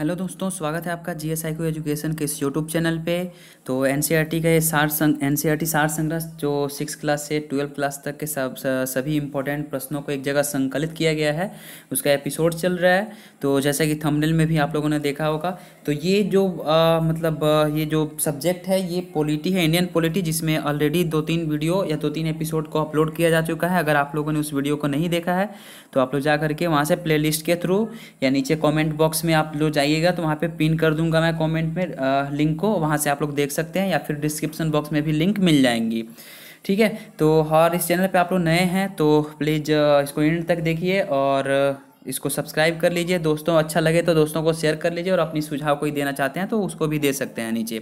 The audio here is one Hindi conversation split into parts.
हेलो दोस्तों स्वागत है आपका जी एस आई को एजुकेशन के इस यूट्यूब चैनल पे तो एन सी आर टी का ये सार संग एन सी आर टी सार संग्रह जो सिक्स क्लास से ट्वेल्व क्लास तक के सब सभी इंपॉर्टेंट प्रश्नों को एक जगह संकलित किया गया है उसका एपिसोड चल रहा है तो जैसा कि थंबनेल में भी आप लोगों ने देखा होगा तो ये जो आ, मतलब ये जो सब्जेक्ट है ये पॉलिटी है इंडियन पॉलिटी जिसमें ऑलरेडी दो तीन वीडियो या दो तीन एपिसोड को अपलोड किया जा चुका है अगर आप लोगों ने उस वीडियो को नहीं देखा है तो आप लोग जा करके वहाँ से प्ले के थ्रू या नीचे कॉमेंट बॉक्स में आप लोग चाहिएगा तो वहाँ पे पिन कर दूंगा मैं कमेंट में लिंक को वहाँ से आप लोग देख सकते हैं या फिर डिस्क्रिप्शन बॉक्स में भी लिंक मिल जाएंगी ठीक है तो और इस चैनल पे आप लोग नए हैं तो प्लीज़ इसको एंड तक देखिए और इसको सब्सक्राइब कर लीजिए दोस्तों अच्छा लगे तो दोस्तों को शेयर कर लीजिए और अपनी सुझाव कोई देना चाहते हैं तो उसको भी दे सकते हैं नीचे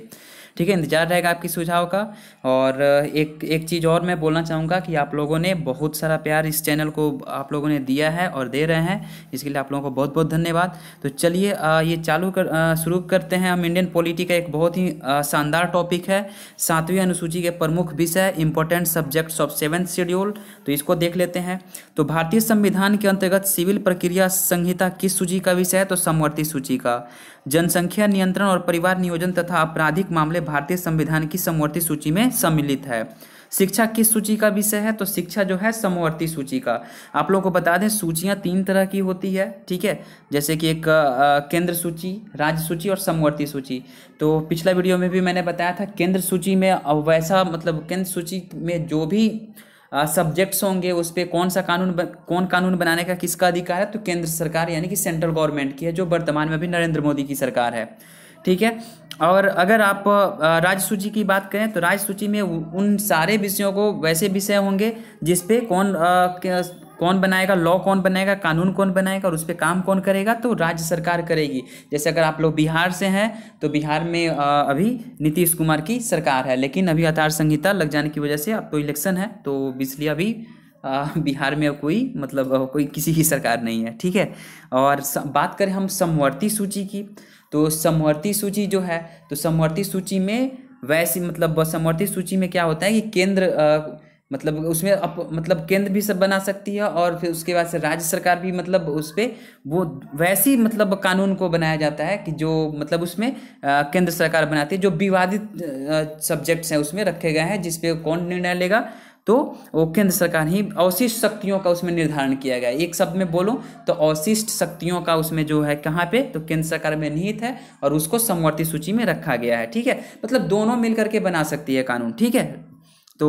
ठीक है इंतजार रहेगा आपके सुझाव का और एक एक चीज़ और मैं बोलना चाहूँगा कि आप लोगों ने बहुत सारा प्यार इस चैनल को आप लोगों ने दिया है और दे रहे हैं इसके लिए आप लोगों को बहुत बहुत धन्यवाद तो चलिए ये चालू कर शुरू करते हैं हम इंडियन पॉलिटी का एक बहुत ही शानदार टॉपिक है सातवीं अनुसूची के प्रमुख विषय important subjects of seven schedule तो इसको देख लेते हैं तो भारतीय संविधान के अंतर्गत सिविल प्रक्रिया संहिता किस सूची का विषय है तो समवर्ती सूची का जनसंख्या नियंत्रण और परिवार नियोजन तथा आपराधिक मामले भारतीय संविधान की समवर्ती सूची में सम्मिलित है शिक्षा किस सूची का विषय है तो शिक्षा जो है समवर्ती सूची का आप लोगों को बता दें सूचियाँ तीन तरह की होती है ठीक है जैसे कि एक केंद्र सूची राज्य सूची और समवर्ती सूची तो पिछला वीडियो में भी मैंने बताया था केंद्र सूची में वैसा मतलब केंद्र सूची में जो भी सब्जेक्ट्स होंगे उस पर कौन सा कानून कौन कानून बनाने का किसका अधिकार है तो केंद्र सरकार यानी कि सेंट्रल गवर्नमेंट की है जो वर्तमान में अभी नरेंद्र मोदी की सरकार है ठीक है और अगर आप राज्य सूची की बात करें तो राज्य सूची में उन सारे विषयों को वैसे विषय होंगे जिसपे कौन कौन बनाएगा लॉ कौन बनाएगा कानून कौन बनाएगा और उस पर काम कौन करेगा तो राज्य सरकार करेगी जैसे अगर आप लोग बिहार से हैं तो बिहार में अभी नीतीश कुमार की सरकार है लेकिन अभी आचार संहिता लग जाने की वजह से अब तो इलेक्शन है तो इसलिए अभी बिहार में कोई मतलब कोई किसी की सरकार नहीं है ठीक है और बात करें हम समवर्ती सूची की तो समवर्ती सूची जो है तो समवर्ती सूची में वैसी मतलब समवर्ती सूची में क्या होता है कि केंद्र मतलब उसमें अप, मतलब केंद्र भी सब बना सकती है और फिर उसके बाद से राज्य सरकार भी मतलब उस पर वो वैसी मतलब कानून को बनाया जाता है कि जो मतलब उसमें केंद्र सरकार बनाती है जो विवादित सब्जेक्ट्स हैं उसमें रखे गए हैं जिसपे कौन निर्णय लेगा तो वो केंद्र सरकार ही अवशिष्ट शक्तियों का उसमें निर्धारण किया गया एक शब्द में बोलूँ तो अवशिष्ट शक्तियों का उसमें जो है कहाँ पे तो केंद्र सरकार में निहित है और उसको समवर्ती सूची में रखा गया है ठीक है मतलब दोनों मिलकर के बना सकती है कानून ठीक है तो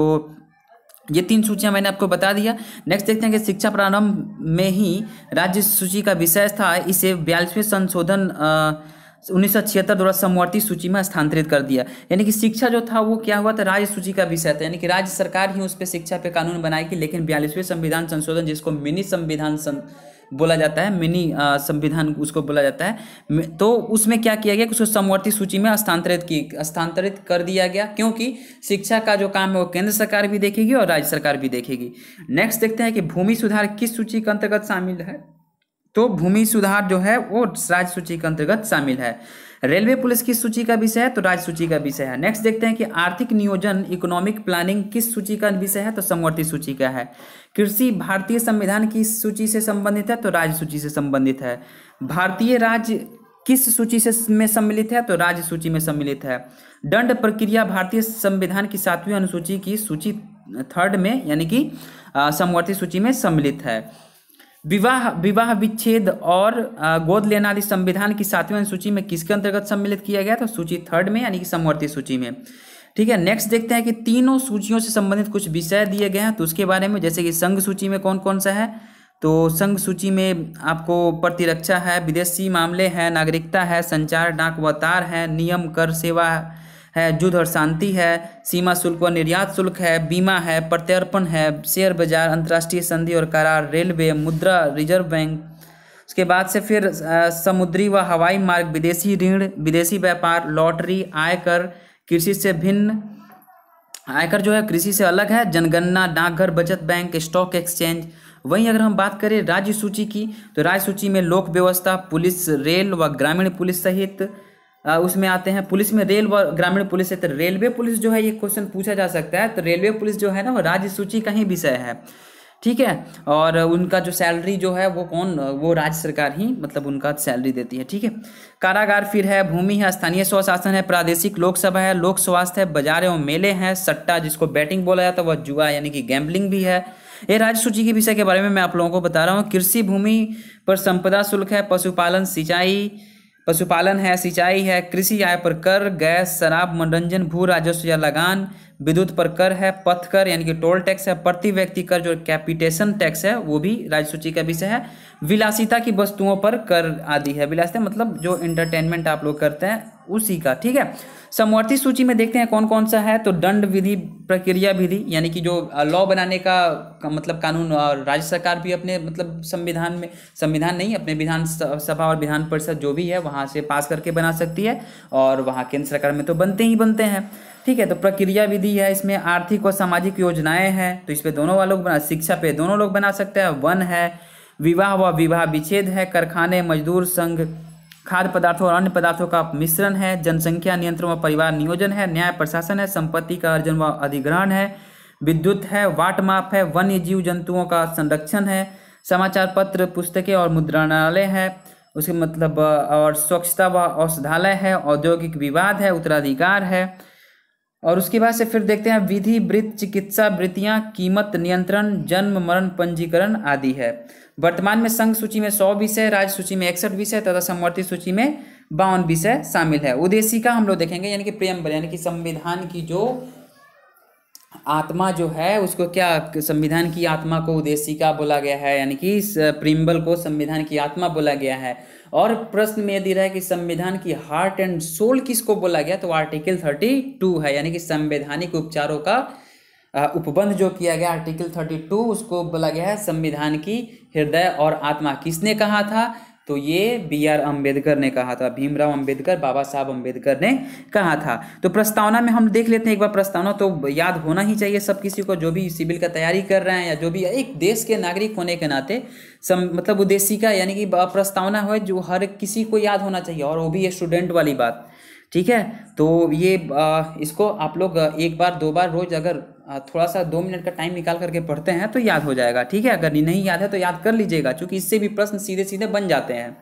ये तीन सूचियां मैंने आपको बता दिया नेक्स्ट देखते हैं कि शिक्षा प्रारंभ में ही राज्य सूची का विषय था इसे बयालीसवें संशोधन उन्नीस सौ छिहत्तर द्वारा समवर्ती सूची में स्थानांतरित कर दिया यानी कि शिक्षा जो था वो क्या हुआ था राज्य सूची का विषय था यानी कि राज्य सरकार ही उस पर शिक्षा पे कानून बनाएगी लेकिन बयालीसवें संविधान संशोधन जिसको मिनी संविधान सं... बोला जाता है मिनी संविधान उसको बोला जाता है तो उसमें क्या किया गया कि उसको समवर्ती सूची में स्थानांतरित की स्थानांतरित कर दिया गया क्योंकि शिक्षा का जो काम है वो केंद्र सरकार भी देखेगी और राज्य सरकार भी देखेगी नेक्स्ट देखते हैं कि भूमि सुधार किस सूची के अंतर्गत शामिल है तो भूमि सुधार जो है वो राज्य सूची के अंतर्गत शामिल है रेलवे पुलिस तो किस सूची का विषय है तो राज्य सूची का विषय है नेक्स्ट देखते हैं कि आर्थिक नियोजन इकोनॉमिक प्लानिंग किस सूची का विषय है तो समवर्ती सूची का है कृषि भारतीय संविधान की सूची से संबंधित है तो राज्य सूची से संबंधित है भारतीय राज्य किस सूची से में सम्मिलित है तो राज्य सूची में सम्मिलित है दंड प्रक्रिया भारतीय संविधान की सातवीं अनुसूची की सूची थर्ड में यानी कि समवर्ती सूची में सम्मिलित है विवाह विवाह विच्छेद और गोद लेना आदि संविधान की सातवीं अनुसूची में किसके अंतर्गत सम्मिलित किया गया तो सूची थर्ड में यानी कि समवर्ती सूची में ठीक है नेक्स्ट देखते हैं कि तीनों सूचियों से संबंधित कुछ विषय दिए गए हैं तो उसके बारे में जैसे कि संघ सूची में कौन कौन सा है तो संघ सूची में आपको प्रतिरक्षा है विदेशी मामले हैं नागरिकता है संचार डाक व तार है नियम कर सेवा है युद्ध और शांति है सीमा शुल्क व निर्यात शुल्क है बीमा है प्रत्यर्पण है शेयर बाजार अंतर्राष्ट्रीय संधि और करार रेलवे मुद्रा रिजर्व बैंक उसके बाद से फिर समुद्री व हवाई मार्ग विदेशी ऋण विदेशी व्यापार लॉटरी आयकर कृषि से भिन्न आयकर जो है कृषि से अलग है जनगणना डाकघर बचत बैंक स्टॉक एक्सचेंज वहीं अगर हम बात करें राज्य सूची की तो राज्य सूची में लोक व्यवस्था पुलिस रेल व ग्रामीण पुलिस सहित उसमें आते हैं पुलिस में रेल व ग्रामीण पुलिस है तो रेलवे पुलिस जो है ये क्वेश्चन पूछा जा सकता है तो रेलवे पुलिस जो है ना वो राज्य सूची का ही विषय है ठीक है और उनका जो सैलरी जो है वो कौन वो राज्य सरकार ही मतलब उनका सैलरी देती है ठीक है कारागार फिर है भूमि है स्थानीय स्वशासन है प्रादेशिक लोकसभा है लोक स्वास्थ्य है बाजार एवं मेले हैं सट्टा जिसको बैटिंग बोला जाता है वह जुआ यानी कि गैम्बलिंग भी है ये राज्य सूची के विषय के बारे में मैं आप लोगों को बता रहा हूँ कृषि भूमि पर संपदा शुल्क है पशुपालन सिंचाई पशुपालन है सिंचाई है कृषि आय पर कर गैस शराब मनोरंजन भू राजस्व या लगान विद्युत पर कर है पथ कर यानी कि टोल टैक्स है प्रति व्यक्ति कर जो कैपिटेशन टैक्स है वो भी राज्य सूची का विषय है विलासिता की वस्तुओं पर कर आदि है विलासिता मतलब जो इंटरटेनमेंट आप लोग करते हैं उसी का ठीक है समवर्ती सूची में देखते हैं कौन कौन सा है तो दंड विधि प्रक्रिया विधि यानी कि जो लॉ बनाने का मतलब कानून और राज्य सरकार भी अपने मतलब संविधान में संविधान नहीं अपने विधान सभा और विधान परिषद जो भी है वहाँ से पास करके बना सकती है और वहाँ केंद्र सरकार में तो बनते ही बनते हैं ठीक है तो प्रक्रिया विधि है इसमें आर्थिक और सामाजिक योजनाएँ हैं तो इस पर दोनों वालों बना शिक्षा पे दोनों लोग बना सकते हैं वन है विवाह व विवाह विच्छेद है कारखाने मजदूर संघ खाद्य पदार्थों और अन्य पदार्थों का मिश्रण है जनसंख्या नियंत्रण व परिवार नियोजन है न्याय प्रशासन है संपत्ति का अर्जन व अधिग्रहण है विद्युत है वाट माप है वन्य जीव जंतुओं का संरक्षण है समाचार पत्र पुस्तकें और मुद्रणालय है उसके मतलब और स्वच्छता व औषधालय है औद्योगिक विवाद है उत्तराधिकार है और उसके बाद से फिर देखते हैं विधि वृत्त चिकित्सा वृत्तियाँ कीमत नियंत्रण जन्म मरण पंजीकरण आदि है वर्तमान में संघ सूची में सौ विषय राज्य सूची में इकसठ विषय तथा समवर्ती सूची में बावन विषय शामिल है का हम लोग देखेंगे यानी कि प्रियम्बल यानी कि संविधान की जो आत्मा जो है उसको क्या संविधान की आत्मा को का बोला गया है यानी कि प्रिम्बल को संविधान की आत्मा बोला गया है और प्रश्न में यदि रहा कि संविधान की हार्ट एंड सोल किसको बोला गया तो आर्टिकल थर्टी टू है यानी कि संवैधानिक उपचारों का उपबंध जो किया गया आर्टिकल थर्टी टू उसको बोला गया है संविधान की हृदय और आत्मा किसने कहा था तो ये बी आर अम्बेडकर ने कहा था भीमराव अंबेडकर बाबा साहब अंबेडकर ने कहा था तो प्रस्तावना में हम देख लेते हैं एक बार प्रस्तावना तो याद होना ही चाहिए सब किसी को जो भी सिविल का तैयारी कर रहे हैं या जो भी एक देश के नागरिक होने के नाते सम मतलब उद्देश्य का यानी कि प्रस्तावना हो जो हर किसी को याद होना चाहिए और वो भी स्टूडेंट वाली बात ठीक है तो ये इसको आप लोग एक बार दो बार रोज अगर थोड़ा सा दो मिनट का टाइम निकाल करके पढ़ते हैं तो याद हो जाएगा ठीक है अगर नहीं याद है तो याद कर लीजिएगा क्योंकि इससे भी प्रश्न सीधे सीधे बन जाते हैं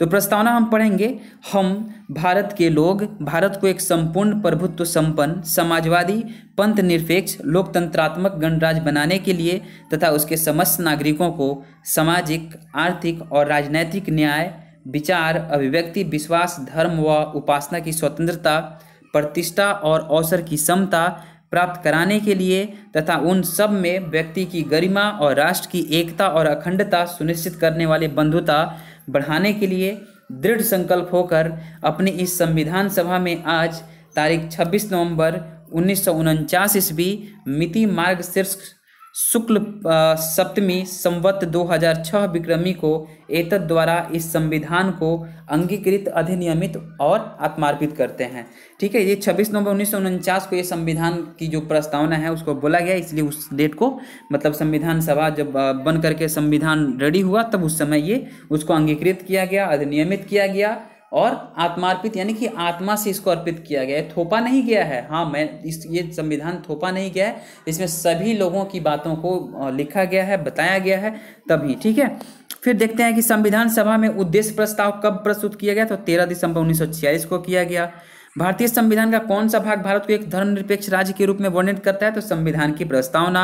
तो प्रस्तावना हम पढ़ेंगे हम भारत के लोग भारत को एक संपूर्ण प्रभुत्व संपन्न समाजवादी पंथ निरपेक्ष लोकतंत्रात्मक गणराज बनाने के लिए तथा उसके समस्त नागरिकों को सामाजिक आर्थिक और राजनैतिक न्याय विचार अभिव्यक्ति विश्वास धर्म व उपासना की स्वतंत्रता प्रतिष्ठा और अवसर की समता प्राप्त कराने के लिए तथा उन सब में व्यक्ति की गरिमा और राष्ट्र की एकता और अखंडता सुनिश्चित करने वाले बंधुता बढ़ाने के लिए दृढ़ संकल्प होकर अपनी इस संविधान सभा में आज तारीख 26 नवंबर उन्नीस सौ ईस्वी मिति मार्ग शीर्ष शुक्ल सप्तमी संवत 2006 विक्रमी को एतद द्वारा इस संविधान को अंगीकृत अधिनियमित और आत्मार्पित करते हैं ठीक है ये 26 नवंबर उन्नीस को ये संविधान की जो प्रस्तावना है उसको बोला गया इसलिए उस डेट को मतलब संविधान सभा जब बन करके संविधान रेडी हुआ तब उस समय ये उसको अंगीकृत किया गया अधिनियमित किया गया और आत्मार्पित यानी कि आत्मा से इसको अर्पित किया गया है थोपा नहीं गया है हाँ मैं इस ये संविधान थोपा नहीं गया है इसमें सभी लोगों की बातों को लिखा गया है बताया गया है तभी ठीक है फिर देखते हैं कि संविधान सभा में उद्देश्य प्रस्ताव कब प्रस्तुत किया गया तो तेरह दिसंबर उन्नीस को किया गया भारतीय संविधान का कौन सा भाग भारत को एक धर्मनिरपेक्ष राज्य के रूप में वर्णित करता है तो संविधान की प्रस्तावना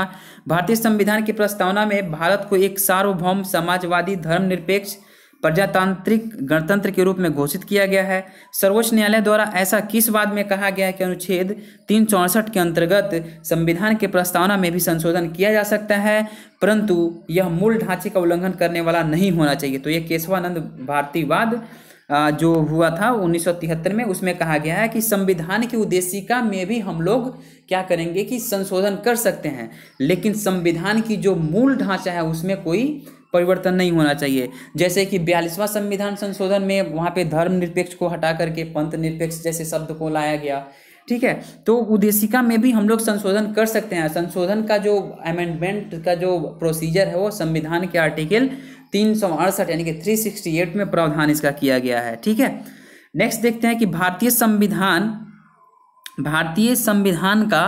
भारतीय संविधान की प्रस्तावना में भारत को एक सार्वभौम समाजवादी धर्मनिरपेक्ष प्रजातांत्रिक गणतंत्र के रूप में घोषित किया गया है सर्वोच्च न्यायालय द्वारा ऐसा किस बाद में कहा गया है कि अनुच्छेद तीन के अंतर्गत संविधान के प्रस्तावना में भी संशोधन किया जा सकता है परंतु यह मूल ढांचे का उल्लंघन करने वाला नहीं होना चाहिए तो यह केशवानंद भारतीवाद जो हुआ था 1973 में उसमें कहा गया है कि संविधान की उद्देशिका में भी हम लोग क्या करेंगे कि संशोधन कर सकते हैं लेकिन संविधान की जो मूल ढांचा है उसमें कोई परिवर्तन नहीं होना चाहिए जैसे कि बयालीसवां संविधान संशोधन में वहाँ पे धर्म निरपेक्ष को हटा करके पंथ निरपेक्ष जैसे शब्द को लाया गया ठीक है तो उद्देशिका में भी हम लोग संशोधन कर सकते हैं संशोधन का जो अमेंडमेंट का जो प्रोसीजर है वो संविधान के आर्टिकल तीन सौ अड़सठ यानी कि थ्री सिक्सटी एट में प्रावधान इसका किया गया है ठीक है नेक्स्ट देखते हैं कि भारतीय संविधान भारतीय संविधान का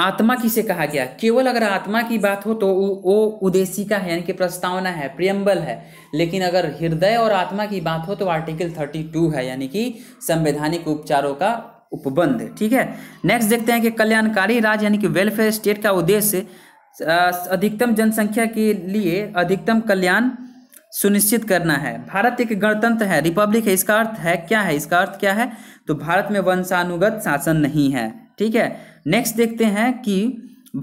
आत्मा किसे कहा गया केवल अगर आत्मा की बात हो तो वो उद्देशिका है यानी कि प्रस्तावना है प्रियम्बल है लेकिन अगर हृदय और आत्मा की बात हो तो आर्टिकल 32 है यानी कि संवैधानिक उपचारों का उपबंध ठीक है नेक्स्ट देखते हैं कि कल्याणकारी राज्य यानी कि वेलफेयर स्टेट का उद्देश्य अधिकतम जनसंख्या के लिए अधिकतम कल्याण सुनिश्चित करना है भारत एक गणतंत्र है रिपब्लिक है इसका अर्थ है क्या है इसका अर्थ क्या है तो भारत में वंशानुगत शासन नहीं है ठीक है नेक्स्ट देखते हैं कि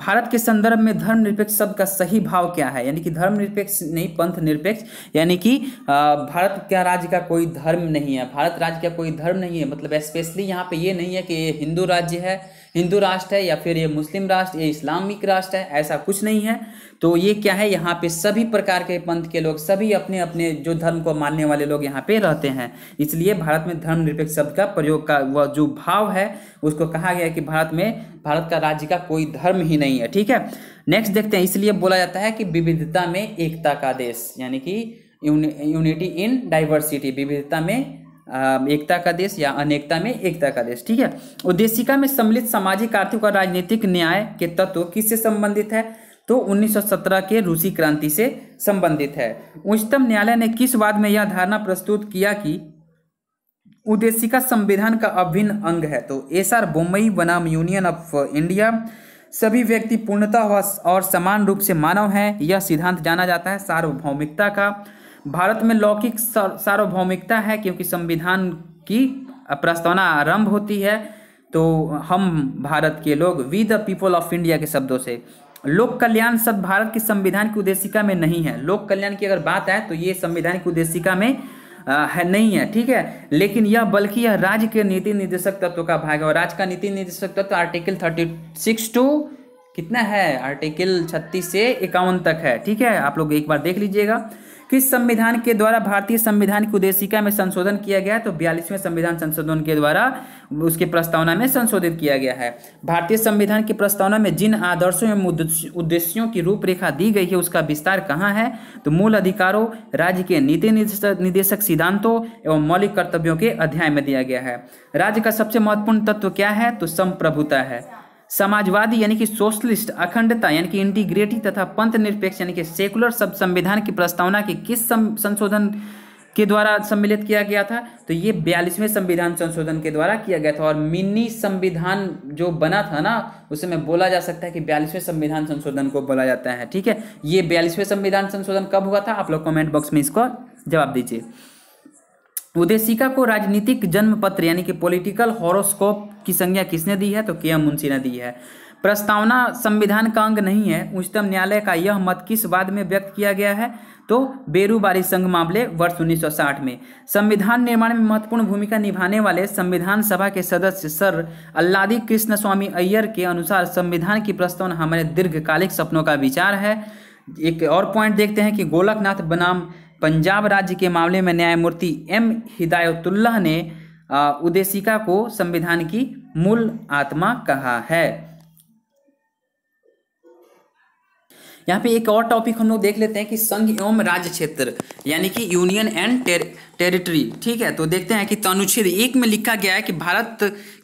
भारत के संदर्भ में धर्मनिरपेक्ष शब्द का सही भाव क्या है यानी कि धर्मनिरपेक्ष नहीं पंथ निरपेक्ष यानी कि भारत क्या राज्य का कोई धर्म नहीं है भारत राज्य का कोई धर्म नहीं है मतलब स्पेशली यहाँ पे ये नहीं है कि ये हिंदू राज्य है हिंदू राष्ट्र है या फिर ये मुस्लिम राष्ट्र ये इस्लामिक राष्ट्र है ऐसा कुछ नहीं है तो ये क्या है यहाँ पे सभी प्रकार के पंथ के लोग सभी अपने अपने जो धर्म को मानने वाले लोग यहाँ पे रहते हैं इसलिए भारत में धर्मनिरपेक्ष शब्द का प्रयोग का वह जो भाव है उसको कहा गया कि भारत में भारत का राज्य का कोई धर्म ही नहीं है ठीक है नेक्स्ट देखते हैं इसलिए बोला जाता है कि विविधता में एकता का देश यानी कि यूनिटी इन डाइवर्सिटी विविधता में एकता का देश या अनेकता में एकता का देश ठीक है उद्देशिका में सम्मिलित सामाजिक आर्थिक और राजनीतिक न्याय के तत्व किससे संबंधित है तो 1917 के रूसी क्रांति से संबंधित है उच्चतम न्यायालय ने किस वाद में यह धारणा प्रस्तुत किया कि उद्देशिका संविधान का अभिन्न अंग है तो एस आर बोम्बई बनाम यूनियन ऑफ इंडिया सभी व्यक्ति पूर्णतः और समान रूप से मानव हैं यह सिद्धांत जाना जाता है सार्वभौमिकता का भारत में लौकिक सार्वभौमिकता है क्योंकि संविधान की प्रस्तावना आरंभ होती है तो हम भारत के लोग we the people of India के शब्दों से लोक कल्याण शब्द भारत की संविधान की उद्देशिका में नहीं है लोक कल्याण की अगर बात है तो ये संविधान की उद्देशिका में है नहीं है ठीक है लेकिन यह बल्कि यह राज्य के नीति निर्देशक तत्व का भाग है और राज्य का नीति निर्देशक तत्व आर्टिकल थर्टी सिक्स टू कितना है आर्टिकल छत्तीस से इक्यावन तक है ठीक है आप लोग एक बार देख लीजिएगा किस संविधान के द्वारा भारतीय संविधान की उद्देशिका में संशोधन किया गया है तो बयालीसवें संविधान संशोधन के द्वारा उसके प्रस्तावना में संशोधित किया गया है भारतीय संविधान की प्रस्तावना में जिन आदर्शों एवं उद्देश्यों की रूपरेखा दी गई है उसका विस्तार कहाँ है तो मूल अधिकारों राज्य के नीति निदेशक सिद्धांतों एवं मौलिक कर्तव्यों के अध्याय में दिया गया है राज्य का सबसे महत्वपूर्ण तत्व क्या है तो संप्रभुता है समाजवादी यानी कि सोशलिस्ट अखंडता यानी कि इंटीग्रेटी तथा पंथ निरपेक्ष यानी कि सेकुलर सब संविधान की प्रस्तावना के किस संशोधन के द्वारा सम्मिलित किया गया था तो ये बयालीसवें संविधान संशोधन के द्वारा किया गया था और मिनी संविधान जो बना था ना उसमें बोला जा सकता है कि बयालीसवें संविधान संशोधन को बोला जाता है ठीक है ये बयालीसवें संविधान संशोधन कब हुआ था आप लोग कमेंट बॉक्स में इसको जवाब दीजिए उदेशिका को राजनीतिक जन्म पत्र यानी कि पॉलिटिकल हॉरोस्कोप की संज्ञा किसने दी है तो के एम मुंशी ने दी है प्रस्तावना संविधान का अंग नहीं है उच्चतम न्यायालय का यह मत किस बाद में व्यक्त किया गया है तो बेरूबारी संघ मामले वर्ष 1960 में संविधान निर्माण में महत्वपूर्ण भूमिका निभाने वाले संविधान सभा के सदस्य सर अल्लादी कृष्ण स्वामी अय्यर के अनुसार संविधान की प्रस्तावना हमारे दीर्घकालिक सपनों का विचार है एक और पॉइंट देखते हैं कि गोलकनाथ बनाम पंजाब राज्य के मामले में न्यायमूर्ति एम हिदायतुल्लाह ने उदेशिका को संविधान की मूल आत्मा कहा है यहाँ पे एक और टॉपिक हम लोग देख लेते हैं कि संघ एवं राज्य क्षेत्र यानी कि यूनियन एंड टेर, टेरिटरी ठीक है तो देखते हैं कि तनुच्छेद एक में लिखा गया है कि भारत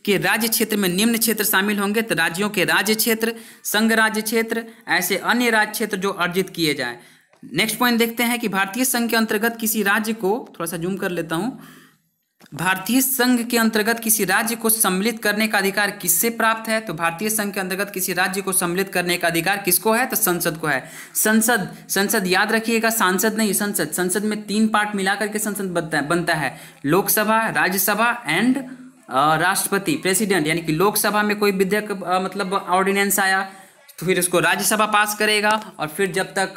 के राज्य क्षेत्र में निम्न क्षेत्र शामिल होंगे तो राज्यों के राज्य क्षेत्र संघ राज्य क्षेत्र ऐसे अन्य राज्य क्षेत्र जो अर्जित किए जाएं नेक्स्ट पॉइंट देखते हैं कि भारतीय संघ के अंतर्गत किसी राज्य को थोड़ा सा जूम कर लेता हूं भारतीय संघ के अंतर्गत किसी राज्य को सम्मिलित करने का अधिकार किससे प्राप्त है तो भारतीय संघ के अंतर्गत किसी राज्य को सम्मिलित करने का अधिकार किसको है तो संसद को है संसद संसद याद रखिएगा सांसद नहीं संसद संसद में तीन पार्ट मिलाकर के संसद बनता है बनता है लोकसभा राज्यसभा एंड राष्ट्रपति प्रेसिडेंट यानी कि लोकसभा में कोई विधेयक मतलब ऑर्डिनेंस आया तो फिर उसको राज्यसभा पास करेगा और फिर जब तक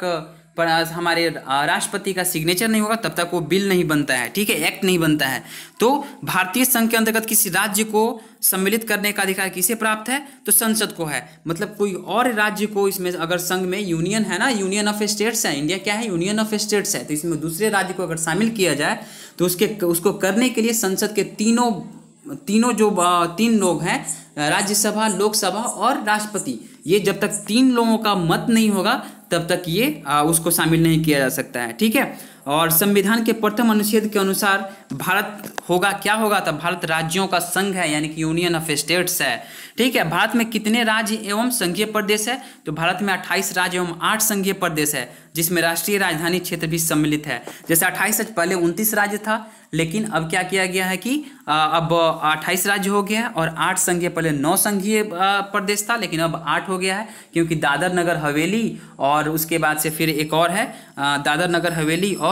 पर आज हमारे राष्ट्रपति का सिग्नेचर नहीं होगा तब तक वो बिल नहीं बनता है ठीक है एक्ट नहीं बनता है तो भारतीय संघ के अंतर्गत किसी राज्य को सम्मिलित करने का अधिकार किसे प्राप्त है तो संसद को है मतलब कोई और राज्य को इसमें अगर संघ में यूनियन है ना यूनियन ऑफ स्टेट्स है इंडिया क्या है यूनियन ऑफ स्टेट्स है तो इसमें दूसरे राज्य को अगर शामिल किया जाए तो उसके उसको करने के लिए संसद के तीनों तीनों जो तीन लोग हैं राज्यसभा लोकसभा और राष्ट्रपति ये जब तक तीन लोगों का मत नहीं होगा तब तक ये आ, उसको शामिल नहीं किया जा सकता है ठीक है और संविधान के प्रथम अनुच्छेद के अनुसार भारत होगा क्या होगा तो भारत राज्यों का संघ है यानी कि यूनियन ऑफ स्टेट्स है ठीक है भारत में कितने राज्य एवं संघीय प्रदेश है तो भारत में 28 राज्य एवं 8 संघीय प्रदेश है जिसमें राष्ट्रीय राजधानी क्षेत्र भी सम्मिलित है जैसे 28 से पहले 29 राज्य था लेकिन अब क्या किया गया है कि अब 28 राज्य हो गया है और आठ संघीय पहले नौ संघीय प्रदेश था लेकिन अब आठ हो गया है क्योंकि दादर नगर हवेली और उसके बाद से फिर एक और है दादर नगर हवेली और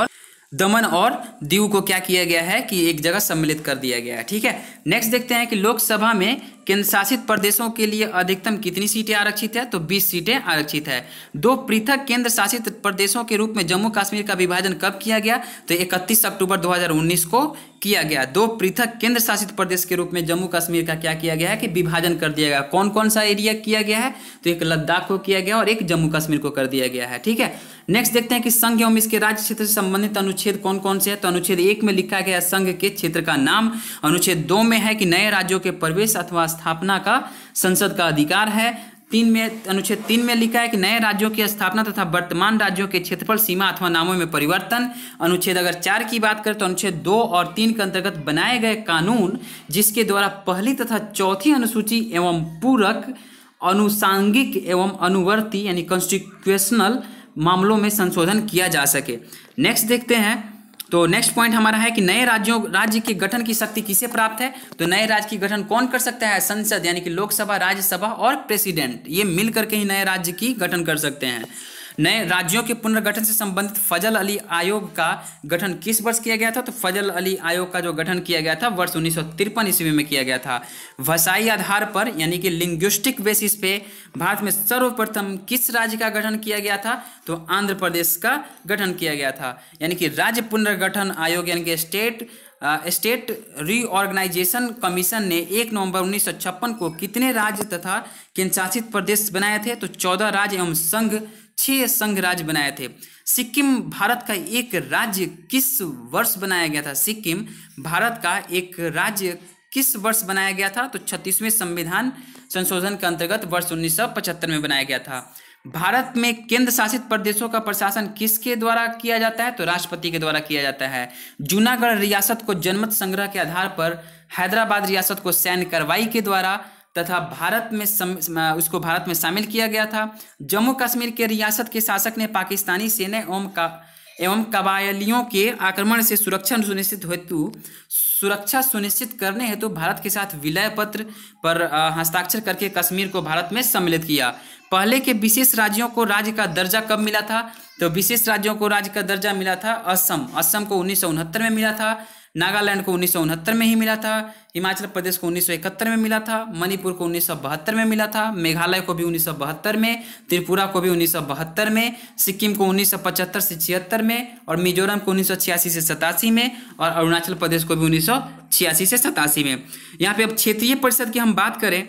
दमन और दीव को क्या किया गया है कि एक जगह सम्मिलित कर दिया गया है ठीक है नेक्स्ट देखते हैं कि लोकसभा में केंद्र शासित प्रदेशों के लिए अधिकतम कितनी सीटें आरक्षित है तो 20 सीटें आरक्षित है दो पृथक केंद्र शासित प्रदेशों के रूप में जम्मू कश्मीर का विभाजन कब किया गया तो 31 अक्टूबर 2019 को किया गया दो पृथक केंद्र शासित प्रदेश के रूप में जम्मू कश्मीर का क्या किया गया है कि विभाजन कर दिया गया कौन कौन सा एरिया किया गया है तो एक लद्दाख को किया गया और एक जम्मू कश्मीर को कर दिया गया है ठीक है नेक्स्ट देखते हैं कि संघ एवं इसके राज्य क्षेत्र से संबंधित अनुच्छेद कौन कौन से है तो अनुच्छेद एक में लिखा गया संघ के क्षेत्र का नाम अनुच्छेद दो में है कि नए राज्यों के प्रवेश अथवा स्थापना का संसद का अधिकार है तीन में अनुच्छेद तीन में लिखा है कि नए राज्यों की स्थापना तथा वर्तमान राज्यों के क्षेत्रफल सीमा अथवा नामों में परिवर्तन अनुच्छेद अगर चार की बात करें तो अनुच्छेद दो और तीन के अंतर्गत बनाए गए कानून जिसके द्वारा पहली तथा चौथी अनुसूची एवं पूरक अनुसांगिक एवं अनुवर्ती यानी कॉन्स्टिट्यूशनल मामलों में संशोधन किया जा सके नेक्स्ट देखते हैं तो नेक्स्ट पॉइंट हमारा है कि नए राज्यों राज्य के गठन की शक्ति किसे प्राप्त है तो नए राज्य की गठन कौन कर सकता है संसद यानी कि लोकसभा राज्यसभा और प्रेसिडेंट ये मिल करके ही नए राज्य की गठन कर सकते हैं नए राज्यों के पुनर्गठन से संबंधित फजल अली आयोग का गठन किस वर्ष किया गया था तो फजल अली आयोग का जो गठन किया गया था वर्ष उन्नीस ईस्वी में किया गया था भाषाई आधार पर यानी कि लिंग्विस्टिक बेसिस पे भारत में सर्वप्रथम किस राज्य का गठन किया गया था तो आंध्र प्रदेश का गठन किया गया था यानी कि राज्य पुनर्गठन आयोग यानी कि स्टेट स्टेट रीऑर्गेनाइजेशन कमीशन ने 1 नवंबर उन्नीस को कितने राज्य तथा केंद्रशासित प्रदेश बनाए थे तो 14 राज्य एवं संघ छह संघ राज्य बनाए थे सिक्किम भारत का एक राज्य किस वर्ष बनाया गया था सिक्किम भारत का एक राज्य किस वर्ष बनाया गया था तो छत्तीसवें संविधान संशोधन के अंतर्गत वर्ष 1975 में बनाया गया था भारत में केंद्र शासित प्रदेशों का प्रशासन किसके द्वारा किया जाता है तो राष्ट्रपति के द्वारा किया जाता है जूनागढ़ रियासत को जनमत संग्रह के आधार पर हैदराबाद रियासत को सैन्य कार्रवाई के द्वारा तथा भारत में सम, उसको भारत में शामिल किया गया था जम्मू कश्मीर के रियासत के शासक ने पाकिस्तानी सेना एवं का एवं कबायलियों के आक्रमण से सुरक्षा सुनिश्चित हेतु सुरक्षा सुनिश्चित करने हेतु तो भारत के साथ विलय पत्र पर हस्ताक्षर करके कश्मीर को भारत में सम्मिलित किया पहले के विशेष राज्यों को राज्य का दर्जा कब मिला था तो विशेष राज्यों को राज्य का दर्जा मिला था असम असम को उन्नीस में मिला था नागालैंड को उन्नीस में ही मिला था हिमाचल प्रदेश को उन्नीस में मिला था मणिपुर को उन्नीस में मिला था मेघालय को भी उन्नीस में त्रिपुरा को भी उन्नीस में सिक्किम को उन्नीस से छिहत्तर में और मिजोरम को उन्नीस से सतासी में और अरुणाचल प्रदेश को भी उन्नीस से सतासी में यहाँ पे अब क्षेत्रीय परिषद की हम बात करें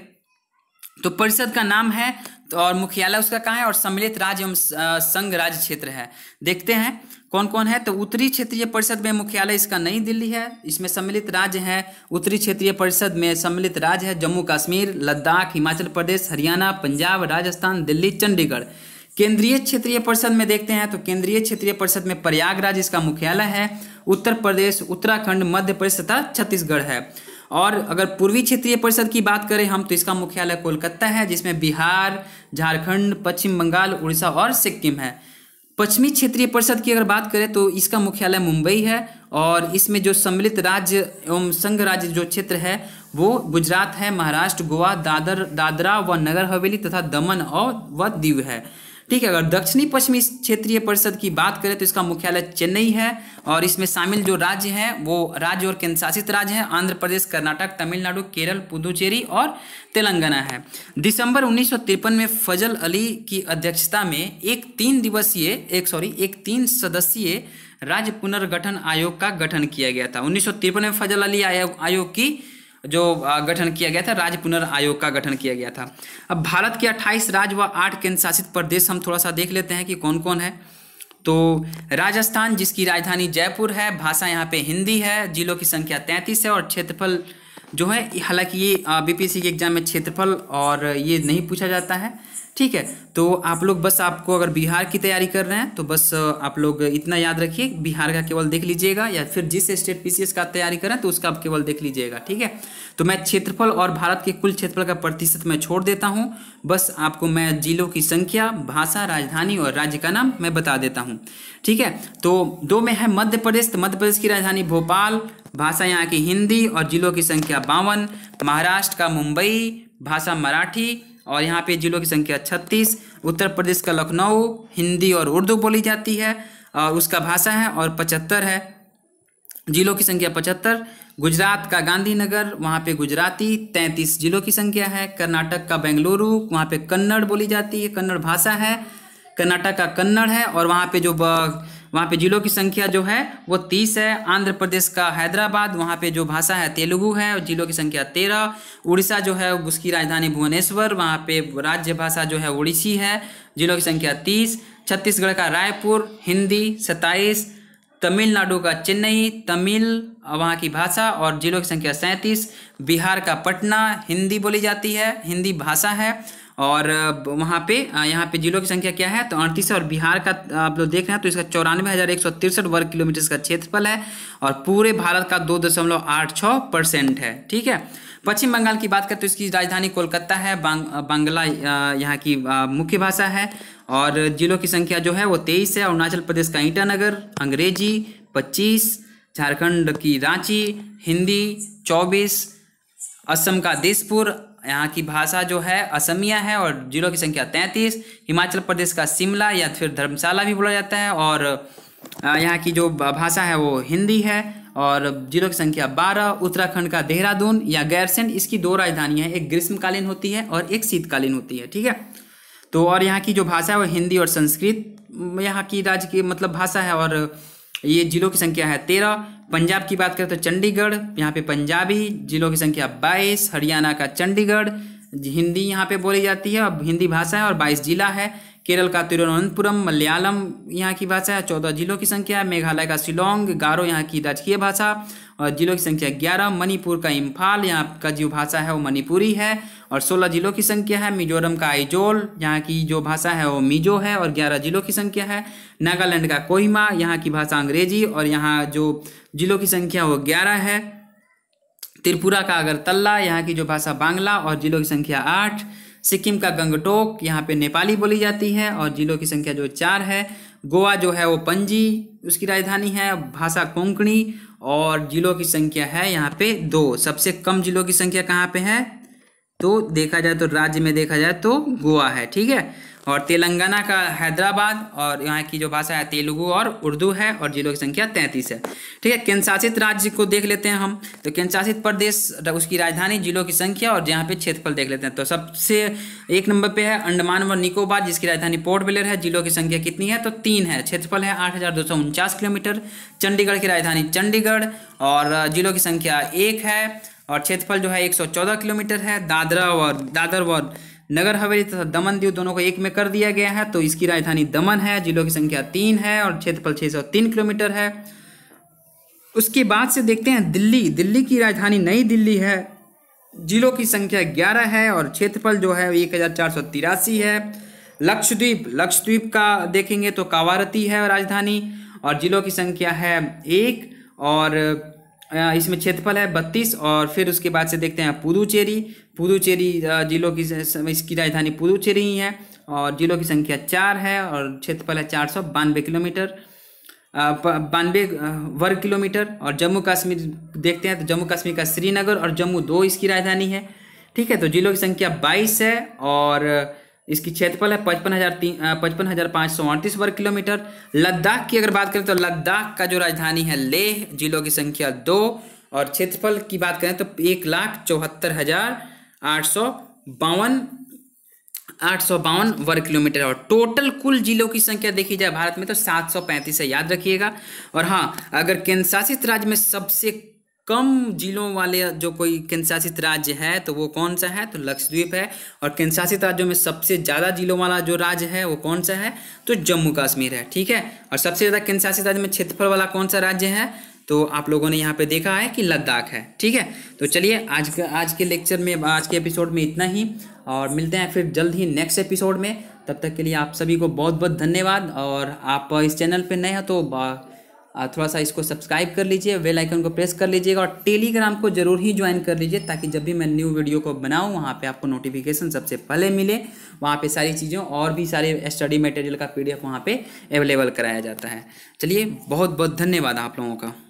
तो परिषद का नाम है तो और मुख्यालय उसका कहाँ है और सम्मिलित राज्य एवं संघ राज्य क्षेत्र है देखते हैं कौन कौन है तो उत्तरी क्षेत्रीय परिषद में मुख्यालय इसका नई दिल्ली है इसमें सम्मिलित राज्य है उत्तरी क्षेत्रीय परिषद में सम्मिलित राज्य है जम्मू कश्मीर लद्दाख हिमाचल प्रदेश हरियाणा पंजाब राजस्थान दिल्ली चंडीगढ़ केंद्रीय क्षेत्रीय परिषद में देखते हैं तो केंद्रीय क्षेत्रीय परिषद में प्रयागराज इसका मुख्यालय है उत्तर प्रदेश उत्तराखंड मध्य प्रदेश तथा छत्तीसगढ़ है और अगर पूर्वी क्षेत्रीय परिषद की बात करें हम तो इसका मुख्यालय कोलकाता है जिसमें बिहार झारखंड पश्चिम बंगाल उड़ीसा और सिक्किम है पश्चिमी क्षेत्रीय परिषद की अगर बात करें तो इसका मुख्यालय मुंबई है और इसमें जो सम्मिलित राज्य एवं संघ राज्य जो क्षेत्र है वो गुजरात है महाराष्ट्र गोवा दादर दादरा व नगर हवेली तथा दमन और व दीव है ठीक है अगर दक्षिणी पश्चिमी क्षेत्रीय परिषद की बात करें तो इसका मुख्यालय चेन्नई है और इसमें शामिल जो राज्य हैं वो राज्य और केंद्र शासित राज्य हैं आंध्र प्रदेश कर्नाटक तमिलनाडु केरल पुदुचेरी और तेलंगाना है दिसंबर उन्नीस में फजल अली की अध्यक्षता में एक तीन दिवसीय एक सॉरी एक तीन सदस्यीय राज्य पुनर्गठन आयोग का गठन किया गया था उन्नीस में फजल अली आयोग की जो गठन किया गया था राज्य पुनर् आयोग का गठन किया गया था अब भारत के 28 राज्य व आठ केंद्र शासित प्रदेश हम थोड़ा सा देख लेते हैं कि कौन कौन है तो राजस्थान जिसकी राजधानी जयपुर है भाषा यहाँ पे हिंदी है जिलों की संख्या तैंतीस है और क्षेत्रफल जो है हालांकि ये बीपीसी के एग्जाम में क्षेत्रफल और ये नहीं पूछा जाता है ठीक है तो आप लोग बस आपको अगर बिहार की तैयारी कर रहे हैं तो बस आप लोग इतना याद रखिए बिहार का केवल देख लीजिएगा या फिर जिस स्टेट पीसीएस का तैयारी कर रहे हैं तो उसका आप केवल देख लीजिएगा ठीक है तो मैं क्षेत्रफल और भारत के कुल क्षेत्रफल का प्रतिशत मैं छोड़ देता हूँ बस आपको मैं जिलों की संख्या भाषा राजधानी और राज्य का नाम मैं बता देता हूँ ठीक है तो दो में है मध्य प्रदेश तो मध्य प्रदेश की राजधानी भोपाल भाषा यहाँ की हिंदी और जिलों की संख्या बावन महाराष्ट्र का मुंबई भाषा मराठी और यहाँ पे जिलों की संख्या छत्तीस उत्तर प्रदेश का लखनऊ हिंदी और उर्दू बोली जाती है और उसका भाषा है और पचहत्तर है जिलों की संख्या पचहत्तर गुजरात का गांधीनगर वहाँ पे गुजराती तैंतीस जिलों की संख्या है कर्नाटक का बेंगलुरु वहाँ पे कन्नड़ बोली जाती है कन्नड़ भाषा है कर्नाटक का कन्नड़ है और वहाँ पे जो वहाँ पे ज़िलों की संख्या जो है वो तीस है आंध्र प्रदेश का हैदराबाद वहाँ पे जो भाषा है तेलुगु है ज़िलों की संख्या तेरह उड़ीसा जो है उसकी राजधानी भुवनेश्वर वहाँ पे राज्य भाषा जो है उड़ीसी है ज़िलों की संख्या तीस छत्तीसगढ़ का रायपुर हिंदी सत्ताईस तमिलनाडु का चेन्नई तमिल वहाँ की भाषा और जिलों की संख्या सैंतीस बिहार का पटना हिंदी बोली जाती है हिंदी भाषा है और वहाँ पे यहाँ पे जिलों की संख्या क्या है तो अड़तीस और बिहार का आप लोग देख रहे हैं तो इसका चौरानवे हज़ार एक सौ तिरसठ वर्ग किलोमीटर का क्षेत्रफल है और पूरे भारत का दो दशमलव आठ छः परसेंट है ठीक है पश्चिम बंगाल की बात करें तो इसकी राजधानी कोलकाता है बांग, बांग्ला यहाँ की मुख्य भाषा है और जिलों की संख्या जो है वो तेईस है अरुणाचल प्रदेश का ईटानगर अंग्रेजी पच्चीस झारखंड की रांची हिंदी चौबीस असम का देशपुर यहाँ की भाषा जो है असमिया है और जिलों की संख्या तैंतीस हिमाचल प्रदेश का शिमला या फिर धर्मशाला भी बोला जाता है और यहाँ की जो भाषा है वो हिंदी है और जिलों की संख्या बारह उत्तराखंड का देहरादून या गैरसैन इसकी दो राजधानियाँ हैं एक ग्रीष्मकालीन होती है और एक शीतकालीन होती है ठीक है तो और यहाँ की जो भाषा है वो हिंदी और संस्कृत यहाँ की राज्य की मतलब भाषा है और ये जिलों की संख्या है तेरह पंजाब की बात करें तो चंडीगढ़ यहाँ पे पंजाबी जिलों की संख्या बाईस हरियाणा का चंडीगढ़ हिंदी यहाँ पे बोली जाती है और हिंदी भाषा है और बाईस जिला है केरल का तिरुवनंतपुरम मलयालम यहाँ की भाषा है चौदह जिलों की संख्या है मेघालय का शिलोंग गारो यहाँ की राजकीय भाषा और जिलों की संख्या ग्यारह मणिपुर का इम्फाल यहाँ का जो भाषा है वो मणिपुरी है और सोलह जिलों की संख्या है मिजोरम का आइजोल यहाँ की जो भाषा है वो मिजो है और ग्यारह जिलों की संख्या है नागालैंड का कोहिमा यहाँ की भाषा अंग्रेजी और यहाँ जो जिलों की संख्या वो ग्यारह है त्रिपुरा का अगरतला यहाँ की जो भाषा बांग्ला और जिलों की संख्या आठ सिक्किम का गंगटोक यहाँ पे नेपाली बोली जाती है और जिलों की संख्या जो चार है गोवा जो है वो पंजी उसकी राजधानी है भाषा कोंकणी और जिलों की संख्या है यहाँ पे दो सबसे कम जिलों की संख्या कहाँ पे है तो देखा जाए तो राज्य में देखा जाए तो गोवा है ठीक है और तेलंगाना का हैदराबाद और यहाँ की जो भाषा है तेलुगु और उर्दू है और जिलों की संख्या तैंतीस है ठीक है केंद्रशासित राज्य को देख लेते हैं हम तो केंद्रशासित प्रदेश उसकी राजधानी जिलों की संख्या और यहाँ पे क्षेत्रफल देख लेते हैं तो सबसे एक नंबर पे है अंडमान व निकोबार जिसकी राजधानी पोर्ट ब्लेयर है जिलों की संख्या कितनी है तो तीन है क्षेत्रफल है आठ किलोमीटर चंडीगढ़ की राजधानी चंडीगढ़ और जिलों की संख्या एक है और क्षेत्रफल जो है एक किलोमीटर है दादरा और दादर व नगर हवेली तथा दमन दीव दोनों को एक में कर दिया गया है तो इसकी राजधानी दमन है जिलों की संख्या तीन है और क्षेत्रफल छः सौ तीन किलोमीटर है उसके बाद से देखते हैं दिल्ली दिल्ली की राजधानी नई दिल्ली है जिलों की संख्या ग्यारह है और क्षेत्रफल जो है एक हज़ार चार सौ तिरासी है लक्षद्वीप लक्षद्वीप का देखेंगे तो कावारती है राजधानी और जिलों की संख्या है एक और इसमें क्षेत्रफल है बत्तीस और फिर उसके बाद से देखते हैं पुदुचेरी पुदुचेरी जिलों की इसकी राजधानी पुदुचेरी ही है और जिलों की संख्या चार है और क्षेत्रफल है चार सौ बानवे किलोमीटर बानवे वर्ग किलोमीटर और जम्मू कश्मीर देखते हैं तो जम्मू कश्मीर का श्रीनगर और जम्मू दो इसकी राजधानी है ठीक है तो जिलों की संख्या बाईस है और इसकी क्षेत्रफल है पचपन हज़ार तीन पचपन हज़ार पाँच सौ अड़तीस वर्ग किलोमीटर लद्दाख की अगर बात करें तो लद्दाख का जो राजधानी है लेह जिलों की संख्या दो और क्षेत्रफल की बात करें तो एक लाख चौहत्तर हज़ार आठ सौ बावन आठ सौ बावन वर्ग किलोमीटर और टोटल कुल जिलों की संख्या देखी जाए भारत में तो सात सौ पैंतीस है याद रखिएगा और हाँ अगर केंद्र शासित राज्य में सबसे कम जिलों वाले जो कोई केंद्रशासित राज्य है तो वो कौन सा है तो लक्षद्वीप है और केंद्रशासित राज्यों में सबसे ज़्यादा जिलों वाला जो राज्य है वो कौन सा है तो जम्मू कश्मीर है ठीक है और सबसे ज़्यादा केंद्रशासित राज्य में क्षेत्रफल वाला कौन सा राज्य है तो आप लोगों ने यहाँ पे देखा है कि लद्दाख है ठीक है तो चलिए आज के आज के लेक्चर में आज के एपिसोड में इतना ही और मिलते हैं फिर जल्द ही नेक्स्ट एपिसोड में तब तक के लिए आप सभी को बहुत बहुत धन्यवाद और आप इस चैनल पर नए हैं तो थोड़ा सा इसको सब्सक्राइब कर लीजिए वेल आइकन को प्रेस कर लीजिएगा और टेलीग्राम को जरूर ही ज्वाइन कर लीजिए ताकि जब भी मैं न्यू वीडियो को बनाऊँ वहाँ पे आपको नोटिफिकेशन सबसे पहले मिले वहाँ पे सारी चीज़ों और भी सारे स्टडी मटेरियल का पीडीएफ वहाँ पर अवेलेबल कराया जाता है चलिए बहुत बहुत धन्यवाद आप लोगों का